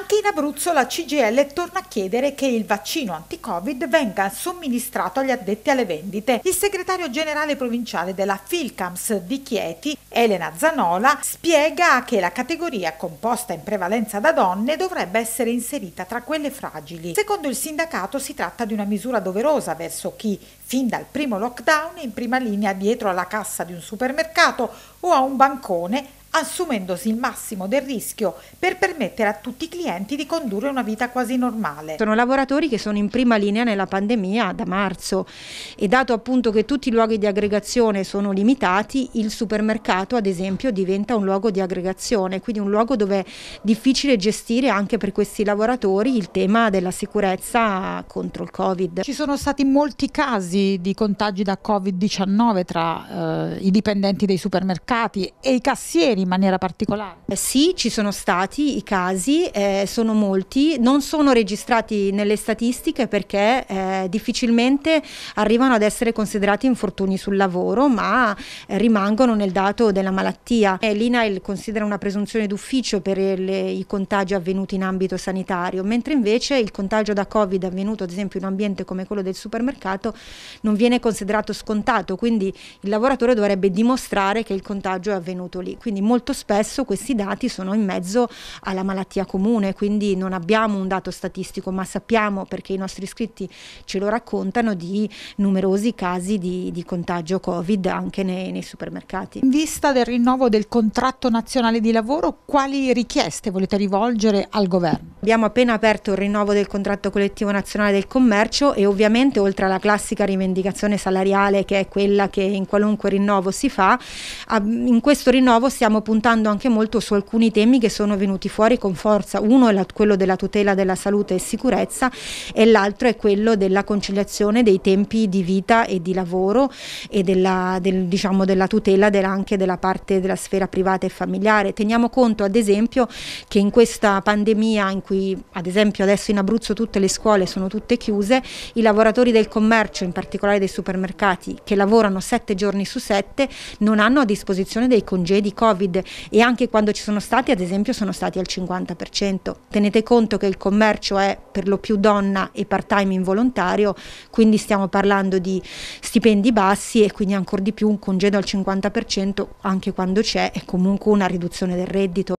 Anche in Abruzzo la CGL torna a chiedere che il vaccino anti-Covid venga somministrato agli addetti alle vendite. Il segretario generale provinciale della Filcams di Chieti, Elena Zanola, spiega che la categoria composta in prevalenza da donne dovrebbe essere inserita tra quelle fragili. Secondo il sindacato si tratta di una misura doverosa verso chi, fin dal primo lockdown, in prima linea dietro alla cassa di un supermercato o a un bancone, assumendosi il massimo del rischio per permettere a tutti i clienti di condurre una vita quasi normale. Sono lavoratori che sono in prima linea nella pandemia da marzo e dato appunto che tutti i luoghi di aggregazione sono limitati, il supermercato ad esempio diventa un luogo di aggregazione, quindi un luogo dove è difficile gestire anche per questi lavoratori il tema della sicurezza contro il Covid. Ci sono stati molti casi di contagi da Covid-19 tra eh, i dipendenti dei supermercati e i cassieri in maniera particolare? Eh sì, ci sono stati i casi, eh, sono molti, non sono registrati nelle statistiche perché eh, difficilmente arrivano ad essere considerati infortuni sul lavoro, ma eh, rimangono nel dato della malattia. Eh, L'INAIL considera una presunzione d'ufficio per le, i contagi avvenuti in ambito sanitario, mentre invece il contagio da Covid avvenuto ad esempio in un ambiente come quello del supermercato non viene considerato scontato, quindi il lavoratore dovrebbe dimostrare che il contagio è avvenuto lì. Quindi molto spesso questi dati sono in mezzo alla malattia comune, quindi non abbiamo un dato statistico, ma sappiamo perché i nostri iscritti ce lo raccontano di numerosi casi di, di contagio Covid anche nei, nei supermercati. In vista del rinnovo del contratto nazionale di lavoro, quali richieste volete rivolgere al governo? Abbiamo appena aperto il rinnovo del contratto collettivo nazionale del commercio e ovviamente oltre alla classica rivendicazione salariale che è quella che in qualunque rinnovo si fa, in questo rinnovo stiamo puntando anche molto su alcuni temi che sono venuti fuori con forza. Uno è la, quello della tutela della salute e sicurezza e l'altro è quello della conciliazione dei tempi di vita e di lavoro e della, del, diciamo, della tutela della, anche della parte della sfera privata e familiare. Teniamo conto ad esempio che in questa pandemia in cui ad esempio adesso in Abruzzo tutte le scuole sono tutte chiuse, i lavoratori del commercio, in particolare dei supermercati, che lavorano sette giorni su sette, non hanno a disposizione dei congedi Covid Covid e anche quando ci sono stati, ad esempio, sono stati al 50%. Tenete conto che il commercio è per lo più donna e part-time involontario, quindi stiamo parlando di stipendi bassi e quindi ancora di più un congedo al 50% anche quando c'è è comunque una riduzione del reddito.